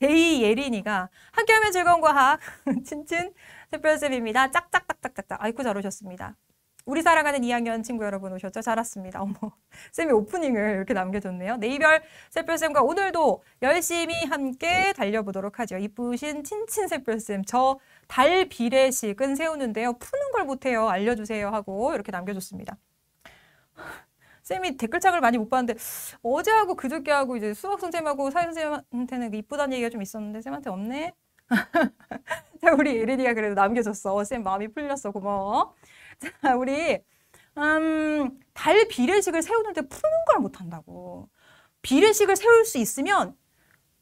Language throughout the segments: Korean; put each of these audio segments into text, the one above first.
제이 예린이가 학교하면 즐거운 과학 친친 특별쌤입니다. 짝짝딱딱딱딱 아이고 잘 오셨습니다. 우리 사랑하는 2학년 친구 여러분 오셨죠? 잘 왔습니다. 어머, 쌤이 오프닝을 이렇게 남겨줬네요. 네이별 셀별쌤과 오늘도 열심히 함께 달려보도록 하죠. 이쁘신 친친 셀별쌤, 저달 비례식은 세우는데요. 푸는 걸 못해요. 알려주세요 하고 이렇게 남겨줬습니다. 쌤이 댓글창을 많이 못 봤는데 어제하고 그저께하고 이제 수학 선생님하고 사회 선생님한테는 그 이쁘다는 얘기가 좀 있었는데 쌤한테 없네. 자 우리 에린이가 그래도 남겨줬어. 어, 쌤 마음이 풀렸어. 고마워. 자 우리 음, 달 비례식을 세우는데 푸는 걸 못한다고. 비례식을 세울 수 있으면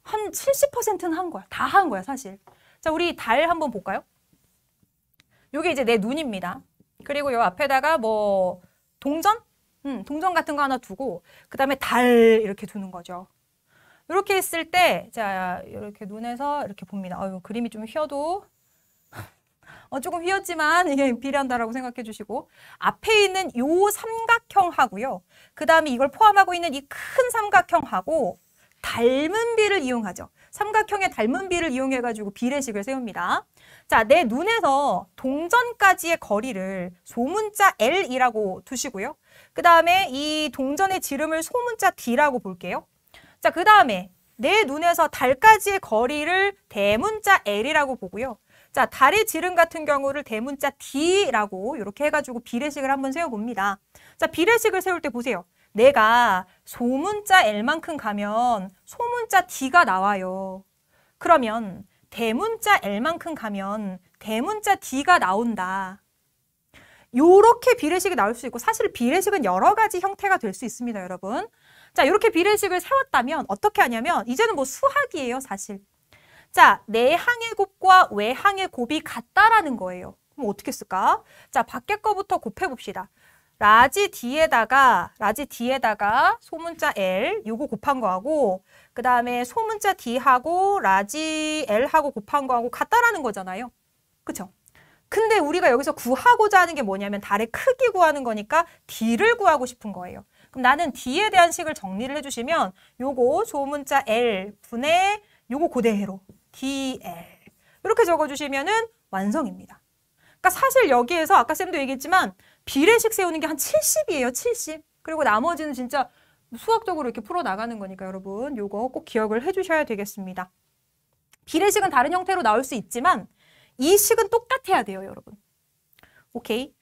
한 70%는 한 거야. 다 한 거야 사실. 자 우리 달 한번 볼까요? 요게 이제 내 눈입니다. 그리고 요 앞에다가 뭐 동전? 음, 동전 같은 거 하나 두고 그다음에 달 이렇게 두는 거죠. 이렇게 했을 때, 자, 이렇게 눈에서 이렇게 봅니다. 어 그림이 좀 휘어도, 어, 조금 휘었지만 이게 비례한다라고 생각해 주시고, 앞에 있는 요 삼각형하고요. 그 다음에 이걸 포함하고 있는 이 큰 삼각형하고 닮은 비를 이용하죠. 삼각형의 닮은 비를 이용해가지고 비례식을 세웁니다. 자, 내 눈에서 동전까지의 거리를 소문자 L이라고 두시고요. 그 다음에 이 동전의 지름을 소문자 D라고 볼게요. 자, 그 다음에 내 눈에서 달까지의 거리를 대문자 L이라고 보고요. 자, 달의 지름 같은 경우를 대문자 D라고 이렇게 해가지고 비례식을 한번 세워봅니다. 자, 비례식을 세울 때 보세요. 내가 소문자 L만큼 가면 소문자 D가 나와요. 그러면 대문자 L만큼 가면 대문자 D가 나온다. 요렇게 비례식이 나올 수 있고 사실 비례식은 여러 가지 형태가 될 수 있습니다, 여러분. 자, 이렇게 비례식을 세웠다면 어떻게 하냐면 이제는 뭐 수학이에요, 사실. 자, 내 항의 곱과 외 항의 곱이 같다라는 거예요. 그럼 어떻게 쓸까? 자, 밖에 거부터 곱해봅시다. 라지 D에다가 라지 D에다가 소문자 L 요거 곱한 거하고 그 다음에 소문자 D하고 라지 L하고 곱한 거하고 같다라는 거잖아요. 그쵸? 근데 우리가 여기서 구하고자 하는 게 뭐냐면 달의 크기 구하는 거니까 D를 구하고 싶은 거예요. 그럼 나는 D에 대한 식을 정리를 해주시면 요거 소문자 L 분의 요거 고대로 DL 이렇게 적어주시면 은 완성입니다. 그러니까 사실 여기에서 아까 쌤도 얘기했지만 비례식 세우는 게 한 70이에요. 70. 그리고 나머지는 진짜 수학적으로 이렇게 풀어나가는 거니까 여러분 이거꼭 기억을 해주셔야 되겠습니다. 비례식은 다른 형태로 나올 수 있지만 이 식은 똑같아야 돼요, 여러분. 오케이.